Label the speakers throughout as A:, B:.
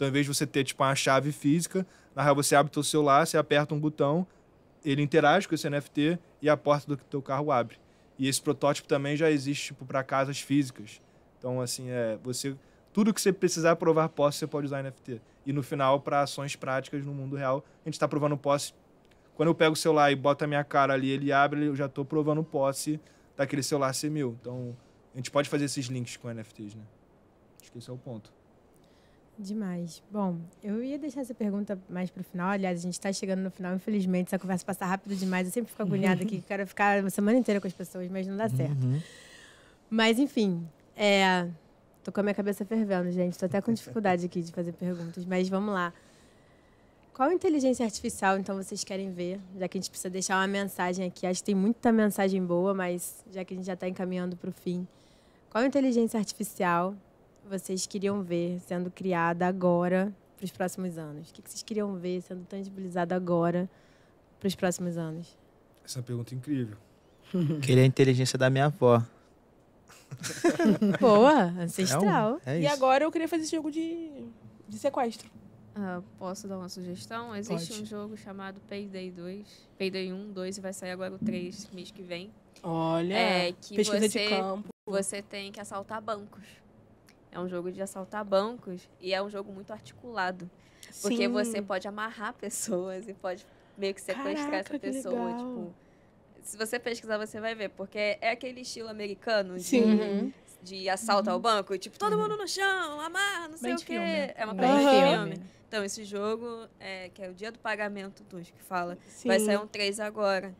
A: Então, em vez de você ter tipo uma chave física, na real você abre o seu celular, você aperta um botão, ele interage com esse NFT e a porta do teu carro abre. E esse protótipo também já existe tipo para casas físicas. Então, assim, é, você tudo que você precisar provar posse, você pode usar NFT. E no final, para ações práticas no mundo real, a gente está provando posse. Quando eu pego o celular e boto a minha cara ali, ele abre, eu já estou provando posse daquele celular ser meu. Então, a gente pode fazer esses links com NFTs, né? Acho que esse é o ponto.
B: Demais. Bom, eu ia deixar essa pergunta mais para o final. Aliás, a gente está chegando no final, infelizmente. Essa conversa passa rápido demais. Eu sempre fico agoniada aqui. Quero ficar a semana inteira com as pessoas, mas não dá uhum. certo. Uhum. Mas, enfim, é... tô com a minha cabeça fervendo, gente. Estou até com dificuldade aqui de fazer perguntas, mas vamos lá. Qual inteligência artificial, então, vocês querem ver? Já que a gente precisa deixar uma mensagem aqui. Acho que tem muita mensagem boa, mas já que a gente já está encaminhando para o fim. Qual inteligência artificial vocês queriam ver sendo criada agora para os próximos anos? O que, vocês queriam ver sendo tangibilizado agora para os próximos anos?
A: Essa é pergunta é incrível. Queria a inteligência da minha avó. Boa, ancestral. É um, é e
C: agora eu queria fazer esse jogo de, de sequestro. Ah, posso dar uma sugestão? Existe Pode. um
D: jogo chamado Payday 2. Payday 1, 2 e vai sair agora o 3 mês que vem. Olha, é, que pesquisa você, de campo. Você tem que assaltar bancos. É um jogo de assaltar bancos e é um jogo muito articulado. Porque você pode amarrar pessoas e pode meio que sequestrar Caraca, essa pessoa. Tipo, se você pesquisar, você vai ver. Porque é aquele estilo americano de, uhum. de assalto uhum. ao banco. Tipo, todo uhum. mundo no chão, amarra, não sei bem o quê. Filme. É uma coisa uhum. de filme. Então, esse jogo, é, que é o dia do pagamento dos que fala, Sim. vai sair um 3 agora.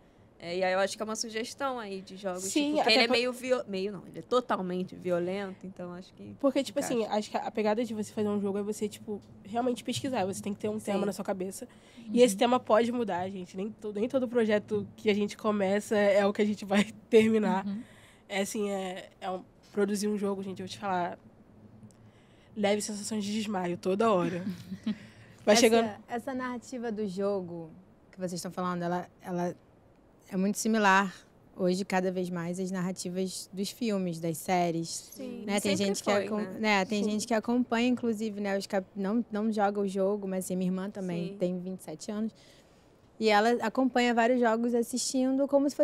D: É, e aí eu acho que é uma sugestão aí de jogos. Sim, tipo, porque ele é meio vi meio não, ele é totalmente violento, então acho que. Porque, tipo assim,
C: acho que a pegada de você fazer um jogo é você, tipo, realmente pesquisar. Você tem que ter um Sim. tema na sua cabeça. Uhum. E esse tema pode mudar, gente. Nem todo, nem todo projeto que a gente começa é o que a gente vai terminar. Uhum. É assim, é, é um, produzir um jogo, gente, eu vou te falar. Leve sensações de desmaio toda hora.
B: vai essa, chegando. Essa narrativa do jogo que vocês estão falando, ela. ela é muito similar hoje cada vez mais as narrativas dos filmes, das séries. Sim, né? Tem gente foi, que né? né? Tem Sim. gente que acompanha, inclusive, né? Os cap... não, não joga o jogo, mas assim, minha irmã também Sim. tem 27 anos. E ela acompanha vários jogos assistindo como se fosse